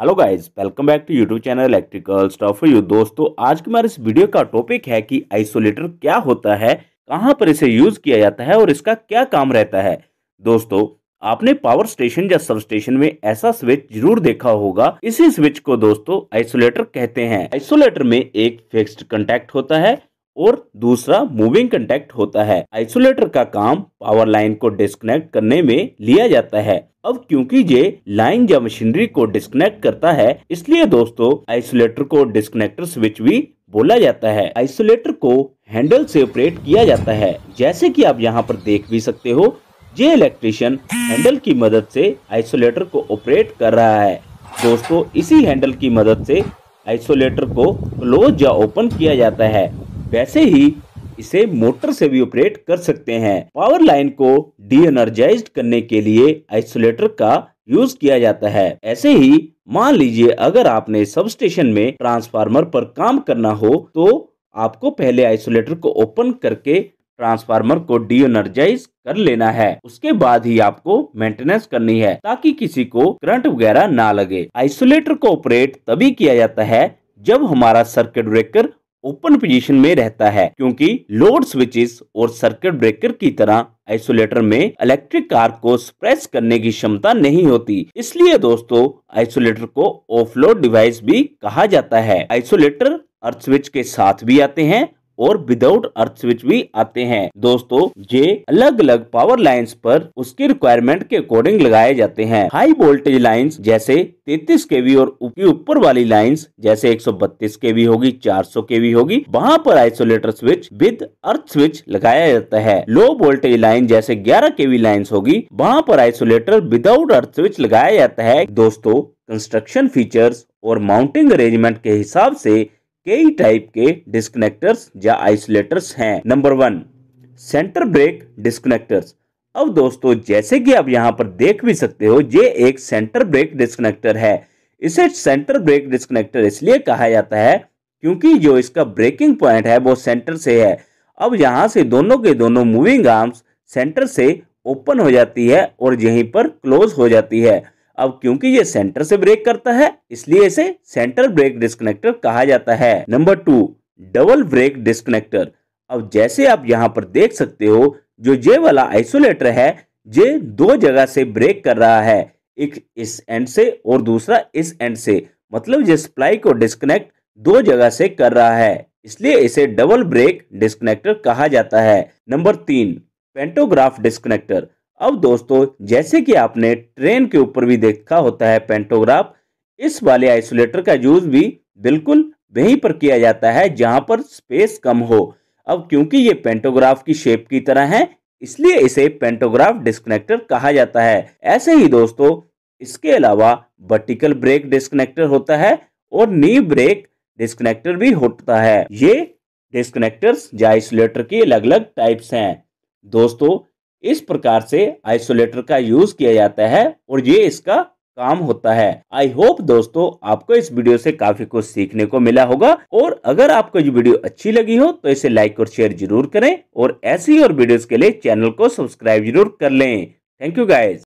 hello guys welcome back to YouTube channel electrical stuff you दोस्तों आज के हमारे इस वीडियो का टॉपिक है कि आइसोलेटर क्या होता है कहाँ पर इसे यूज किया जाता है और इसका क्या काम रहता है दोस्तों आपने पावर स्टेशन या सब स्टेशन में ऐसा स्विच जरूर देखा होगा इसी स्विच को दोस्तों आइसोलेटर कहते हैं आइसोलेटर में एक फिक्स्ड कंटेक्ट होता है और दूसरा मूविंग कंटेक्ट होता है आइसोलेटर का काम पावर लाइन को डिस्कनेक्ट करने में लिया जाता है अब क्योंकि ये लाइन या मशीनरी को डिस्कनेक्ट करता है इसलिए दोस्तों आइसोलेटर को डिस्कनेक्टर स्विच भी बोला जाता है आइसोलेटर को हैंडल से ऑपरेट किया जाता है जैसे कि आप यहाँ पर देख भी सकते हो ये इलेक्ट्रिशियन हैंडल की मदद से आइसोलेटर को ऑपरेट कर रहा है दोस्तों इसी हैंडल की मदद से आइसोलेटर को क्लोज या ओपन किया जाता है वैसे ही इसे मोटर से भी ऑपरेट कर सकते हैं पावर लाइन को डी एनर्जाइज करने के लिए आइसोलेटर का यूज किया जाता है ऐसे ही मान लीजिए अगर आपने सब स्टेशन में ट्रांसफार्मर पर काम करना हो तो आपको पहले आइसोलेटर को ओपन करके ट्रांसफार्मर को डी एनर्जाइज कर लेना है उसके बाद ही आपको मेंटेनेंस करनी है ताकि किसी को करंट वगैरह ना लगे आइसोलेटर को ऑपरेट तभी किया जाता है जब हमारा सर्किट ब्रेकर ओपन पोजीशन में रहता है क्योंकि लोड स्विचेस और सर्किट ब्रेकर की तरह आइसोलेटर में इलेक्ट्रिक कार को स्प्रेस करने की क्षमता नहीं होती इसलिए दोस्तों आइसोलेटर को ऑफ डिवाइस भी कहा जाता है आइसोलेटर अर्थ स्विच के साथ भी आते हैं और विदाउट अर्थ स्विच भी आते हैं दोस्तों ये अलग अलग पावर लाइन्स पर उसकी रिक्वायरमेंट के अकॉर्डिंग लगाए जाते हैं हाई वोल्टेज लाइन्स जैसे 33 वी और ऊपर वाली लाइन्स जैसे 132 वी होगी 400 वी होगी वहाँ पर isolator switch with earth switch लगाया जाता है लो वोल्टेज लाइन जैसे 11 वी लाइन्स होगी वहाँ पर आइसोलेटर विदाउट अर्थ स्विच लगाया जाता है दोस्तों कंस्ट्रक्शन फीचर्स और माउंटिंग अरेंजमेंट के हिसाब से कई टाइप के डिस्कनेक्टर्स या आइसोलेटर्स हैं number one centre break disconnectors अब दोस्तों जैसे कि आप यहाँ पर देख भी सकते हो ये एक सेंटर ब्रेक डिस्कनेक्टर है इसे सेंटर ब्रेक डिस्कनेक्टर इसलिए कहा जाता है क्योंकि जो इसका ब्रेकिंग पॉइंट है वो सेंटर से है अब यहाँ से दोनों के दोनों मूविंग आर्म्स सेंटर से ओपन हो जाती है और यहीं पर क्लोज हो जाती है अब क्योंकि ये सेंटर से ब्रेक करता है इसलिए इसे सेंटर ब्रेक डिस्कनेक्टर कहा जाता है number two double break disconnector अब जैसे आप यहाँ पर देख सकते हो जो ये वाला आइसोलेटर है ये दो जगह से ब्रेक कर रहा है एक इस एंड से और दूसरा इस एंड से मतलब ये सप्लाई को डिस्कनेक्ट दो जगह से कर रहा है इसलिए इसे डबल ब्रेक डिस्कनेक्टर कहा जाता है नंबर तीन पेंटोग्राफ डिस्कनेक्टर अब दोस्तों जैसे कि आपने ट्रेन के ऊपर भी देखा होता है पेंटोग्राफ इस वाले आइसोलेटर का यूज भी बिल्कुल वहीं पर किया जाता है जहां पर स्पेस कम हो अब क्योंकि ये पेंटोग्राफ की शेप की तरह है इसलिए इसे पेंटोग्राफ डिस्कनेक्टर कहा जाता है ऐसे ही दोस्तों इसके अलावा वर्टिकल ब्रेक डिस्कनेक्टर होता है और नी ब्रेक डिस्कनेक्टर भी होता है ये डिस्कनेक्टर्स या आइसोलेटर के अलग अलग टाइप्स हैं दोस्तों इस प्रकार से आइसोलेटर का यूज किया जाता है और ये इसका काम होता है आई होप दोस्तों आपको इस वीडियो से काफी कुछ सीखने को मिला होगा और अगर आपको ये वीडियो अच्छी लगी हो तो इसे लाइक और शेयर जरूर करें और ऐसी और वीडियोस के लिए चैनल को सब्सक्राइब जरूर कर लें थैंक यू गाइज